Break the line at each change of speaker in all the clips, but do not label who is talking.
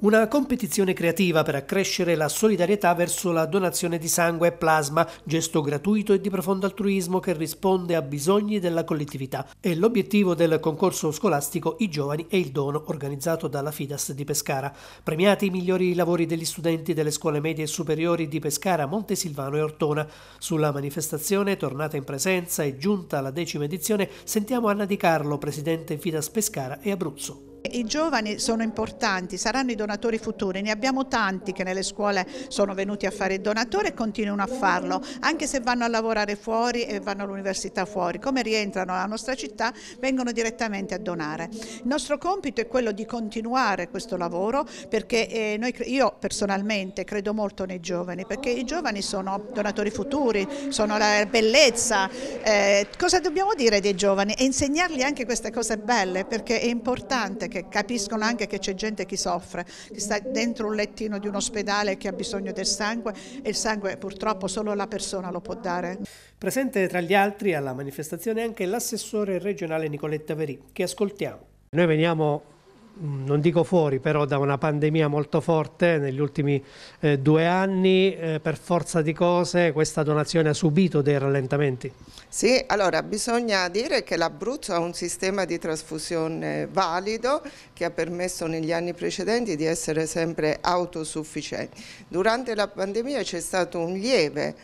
Una competizione creativa per accrescere la solidarietà verso la donazione di sangue e plasma, gesto gratuito e di profondo altruismo che risponde a bisogni della collettività. È l'obiettivo del concorso scolastico I giovani e il dono organizzato dalla Fidas di Pescara. Premiati i migliori lavori degli studenti delle scuole medie e superiori di Pescara, Montesilvano e Ortona. Sulla manifestazione, tornata in presenza e giunta alla decima edizione, sentiamo Anna Di Carlo, presidente Fidas Pescara e Abruzzo. I
giovani sono importanti, saranno i donatori futuri, ne abbiamo tanti che nelle scuole sono venuti a fare il donatore e continuano a farlo, anche se vanno a lavorare fuori e vanno all'università fuori, come rientrano alla nostra città vengono direttamente a donare. Il nostro compito è quello di continuare questo lavoro perché eh, noi, io personalmente credo molto nei giovani, perché i giovani sono donatori futuri, sono la bellezza, eh, cosa dobbiamo dire dei giovani? E insegnargli anche queste cose belle perché è importante perché capiscono anche che c'è gente che soffre, che sta dentro un lettino di un ospedale che ha bisogno del sangue
e il sangue purtroppo solo la persona lo può dare. Presente tra gli altri alla manifestazione anche l'assessore regionale Nicoletta Verì, che ascoltiamo. Noi veniamo Mm, non dico fuori, però da una pandemia molto forte negli ultimi eh, due anni, eh, per forza di cose questa donazione ha subito dei rallentamenti? Sì, allora
bisogna dire che l'Abruzzo ha un sistema di trasfusione valido che ha permesso negli anni precedenti di essere sempre autosufficienti. Durante la pandemia c'è stato un lieve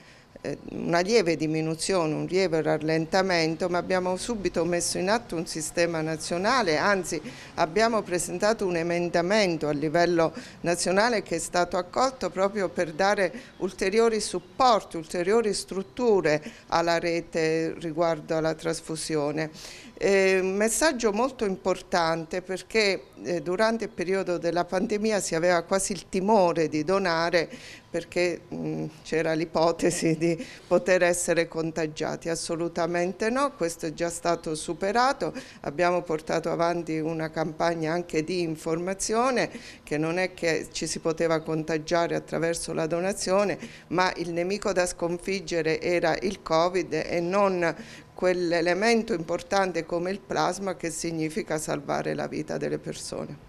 eh, una lieve diminuzione, un lieve rallentamento, ma abbiamo subito messo in atto un sistema nazionale, anzi abbiamo presentato un emendamento a livello nazionale che è stato accolto proprio per dare ulteriori supporti, ulteriori strutture alla rete riguardo alla trasfusione. Eh, un messaggio molto importante perché eh, durante il periodo della pandemia si aveva quasi il timore di donare perché mm, c'era l'ipotesi di poter essere contagiati. Assolutamente no, questo è già stato superato, abbiamo portato avanti una campagna anche di informazione che non è che ci si poteva contagiare attraverso la donazione, ma il nemico da sconfiggere era il Covid e non quell'elemento importante come il plasma che significa salvare la vita delle persone.